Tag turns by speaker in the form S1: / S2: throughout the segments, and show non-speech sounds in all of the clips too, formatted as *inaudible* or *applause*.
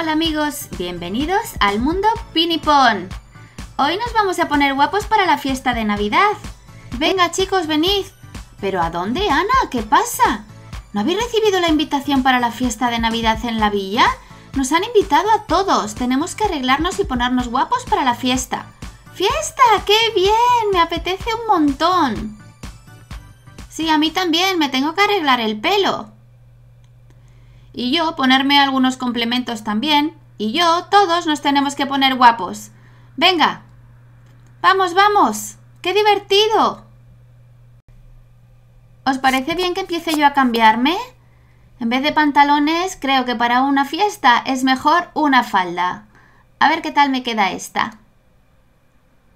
S1: Hola amigos, bienvenidos al mundo Pinipón. Hoy nos vamos a poner guapos para la fiesta de Navidad. Venga chicos, venid. ¿Pero a dónde, Ana? ¿Qué pasa? ¿No habéis recibido la invitación para la fiesta de Navidad en la villa? Nos han invitado a todos. Tenemos que arreglarnos y ponernos guapos para la fiesta. ¡Fiesta! ¡Qué bien! Me apetece un montón. Sí, a mí también. Me tengo que arreglar el pelo y yo ponerme algunos complementos también, y yo todos nos tenemos que poner guapos. Venga. Vamos, vamos. ¡Qué divertido! ¿Os parece bien que empiece yo a cambiarme? En vez de pantalones, creo que para una fiesta es mejor una falda. A ver qué tal me queda esta.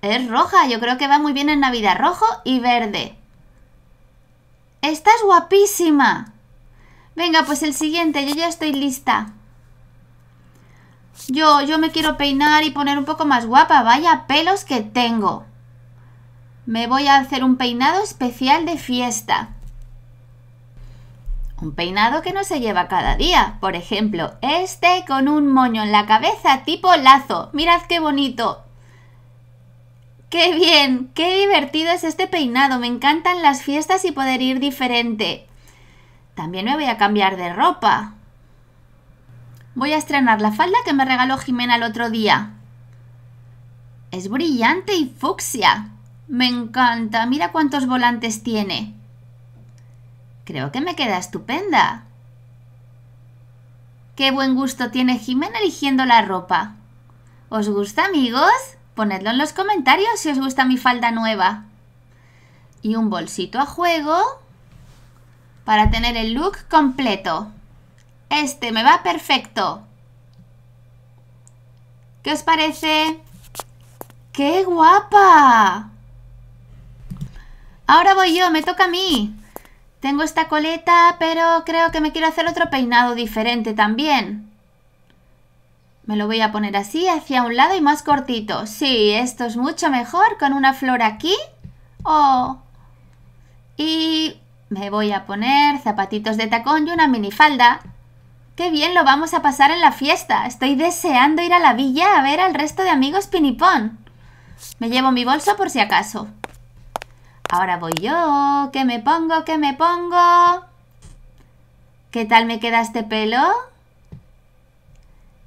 S1: Es roja, yo creo que va muy bien en Navidad rojo y verde. ¡Estás guapísima! Venga, pues el siguiente, yo ya estoy lista. Yo, yo me quiero peinar y poner un poco más guapa. Vaya pelos que tengo. Me voy a hacer un peinado especial de fiesta. Un peinado que no se lleva cada día. Por ejemplo, este con un moño en la cabeza tipo lazo. Mirad qué bonito. ¡Qué bien! ¡Qué divertido es este peinado! Me encantan las fiestas y poder ir diferente. También me voy a cambiar de ropa. Voy a estrenar la falda que me regaló Jimena el otro día. Es brillante y fucsia. Me encanta. Mira cuántos volantes tiene. Creo que me queda estupenda. Qué buen gusto tiene Jimena eligiendo la ropa. ¿Os gusta, amigos? Ponedlo en los comentarios si os gusta mi falda nueva. Y un bolsito a juego para tener el look completo. Este me va perfecto. ¿Qué os parece? ¡Qué guapa! Ahora voy yo, me toca a mí. Tengo esta coleta, pero creo que me quiero hacer otro peinado diferente también. Me lo voy a poner así, hacia un lado y más cortito. Sí, esto es mucho mejor con una flor aquí. Oh. Y me voy a poner zapatitos de tacón y una minifalda. ¡Qué bien lo vamos a pasar en la fiesta! Estoy deseando ir a la villa a ver al resto de amigos pinipón. Me llevo mi bolso por si acaso. Ahora voy yo. ¿Qué me pongo? ¿Qué me pongo? ¿Qué tal me queda este pelo?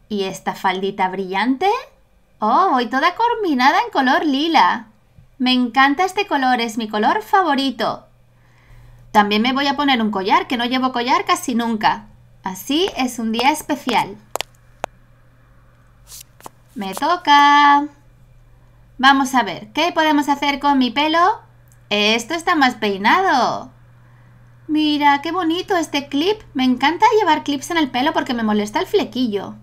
S1: ¿Y esta faldita brillante? ¡Oh, voy toda corminada en color lila! Me encanta este color, es mi color favorito. También me voy a poner un collar, que no llevo collar casi nunca. Así es un día especial. Me toca. Vamos a ver, ¿qué podemos hacer con mi pelo? Esto está más peinado. Mira, qué bonito este clip. Me encanta llevar clips en el pelo porque me molesta el flequillo.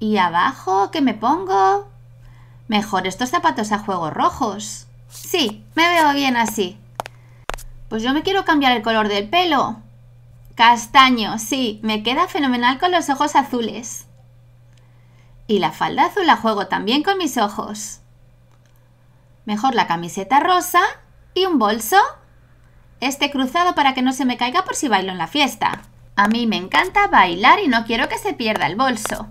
S1: ¿Y abajo qué me pongo? Mejor estos zapatos a juego rojos. Sí, me veo bien así. Pues yo me quiero cambiar el color del pelo. Castaño, sí, me queda fenomenal con los ojos azules. Y la falda azul la juego también con mis ojos. Mejor la camiseta rosa y un bolso. Este cruzado para que no se me caiga por si bailo en la fiesta. A mí me encanta bailar y no quiero que se pierda el bolso.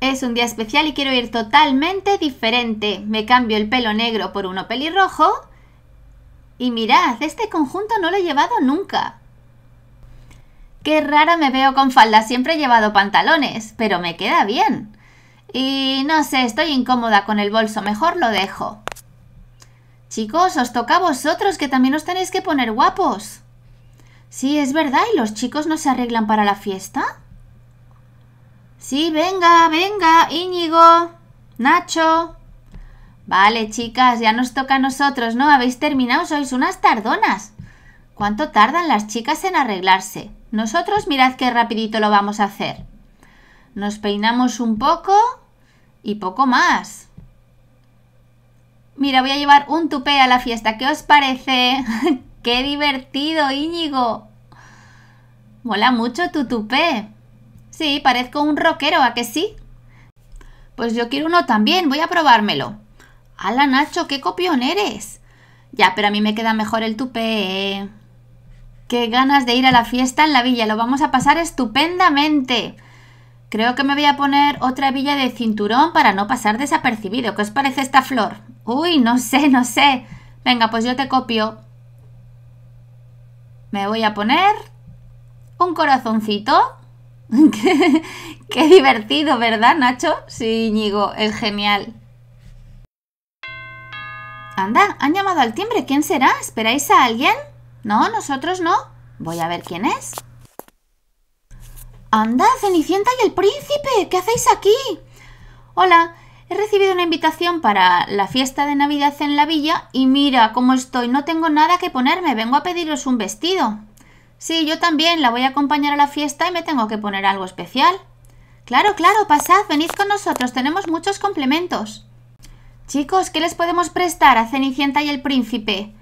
S1: Es un día especial y quiero ir totalmente diferente. Me cambio el pelo negro por uno pelirrojo y mirad, este conjunto no lo he llevado nunca. Qué rara me veo con falda, siempre he llevado pantalones, pero me queda bien. Y no sé, estoy incómoda con el bolso, mejor lo dejo. Chicos, os toca a vosotros que también os tenéis que poner guapos. Sí, es verdad, ¿y los chicos no se arreglan para la fiesta? Sí, venga, venga, Íñigo, Nacho, Vale, chicas, ya nos toca a nosotros, ¿no? Habéis terminado, sois unas tardonas. ¿Cuánto tardan las chicas en arreglarse? Nosotros mirad qué rapidito lo vamos a hacer. Nos peinamos un poco y poco más. Mira, voy a llevar un tupé a la fiesta. ¿Qué os parece? *laughs* ¡Qué divertido, Íñigo! Mola mucho tu tupé. Sí, parezco un rockero, ¿a que sí? Pues yo quiero uno también, voy a probármelo. ¡Hala, Nacho, qué copión eres! Ya, pero a mí me queda mejor el tupé. Eh. ¡Qué ganas de ir a la fiesta en la villa! ¡Lo vamos a pasar estupendamente! Creo que me voy a poner otra villa de cinturón para no pasar desapercibido. ¿Qué os parece esta flor? Uy, no sé, no sé. Venga, pues yo te copio. Me voy a poner un corazoncito. *laughs* qué, divertido, ¿verdad, Nacho? Sí, Íñigo, es genial. Anda, han llamado al timbre. ¿Quién será? ¿Esperáis a alguien? No, nosotros no. Voy a ver quién es. Anda, Cenicienta y el príncipe. ¿Qué hacéis aquí? Hola, he recibido una invitación para la fiesta de Navidad en la villa y mira cómo estoy. No tengo nada que ponerme. Vengo a pediros un vestido. Sí, yo también. La voy a acompañar a la fiesta y me tengo que poner algo especial. Claro, claro, pasad, venid con nosotros. Tenemos muchos complementos. Chicos, ¿qué les podemos prestar a Cenicienta y el príncipe?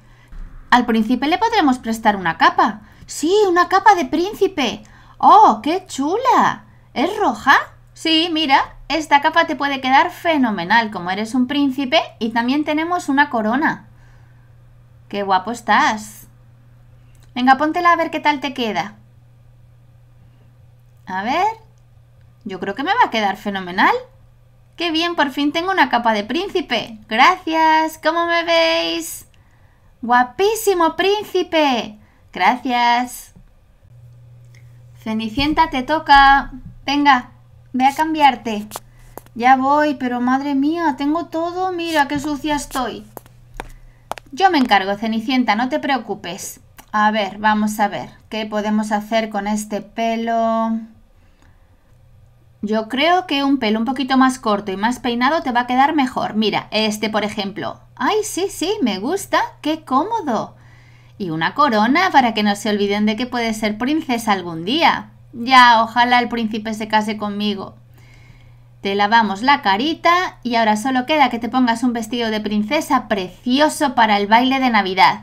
S1: Al príncipe le podremos prestar una capa. Sí, una capa de príncipe. ¡Oh, qué chula! ¿Es roja? Sí, mira, esta capa te puede quedar fenomenal como eres un príncipe y también tenemos una corona. ¡Qué guapo estás! Venga, póntela a ver qué tal te queda. A ver, yo creo que me va a quedar fenomenal. ¡Qué bien! Por fin tengo una capa de príncipe. Gracias. ¿Cómo me veis? Guapísimo príncipe. Gracias. Cenicienta, te toca. Venga, ve a cambiarte. Ya voy, pero madre mía, tengo todo. Mira, qué sucia estoy. Yo me encargo, Cenicienta, no te preocupes. A ver, vamos a ver. ¿Qué podemos hacer con este pelo? Yo creo que un pelo un poquito más corto y más peinado te va a quedar mejor. Mira, este por ejemplo. Ay, sí, sí, me gusta. Qué cómodo. Y una corona para que no se olviden de que puedes ser princesa algún día. Ya, ojalá el príncipe se case conmigo. Te lavamos la carita y ahora solo queda que te pongas un vestido de princesa precioso para el baile de Navidad.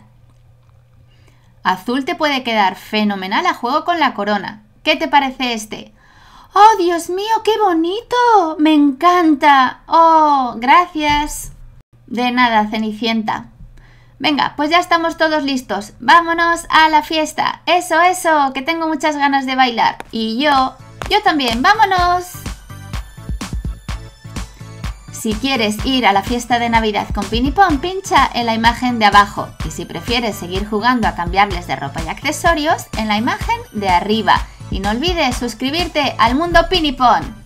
S1: Azul te puede quedar fenomenal a juego con la corona. ¿Qué te parece este? ¡Oh, Dios mío, qué bonito! ¡Me encanta! ¡Oh, gracias! De nada, Cenicienta. Venga, pues ya estamos todos listos. Vámonos a la fiesta. Eso, eso, que tengo muchas ganas de bailar. Y yo, yo también, vámonos. Si quieres ir a la fiesta de Navidad con Pinipón, pincha en la imagen de abajo. Y si prefieres seguir jugando a cambiarles de ropa y accesorios, en la imagen de arriba. Y no olvides suscribirte al Mundo Pinipón.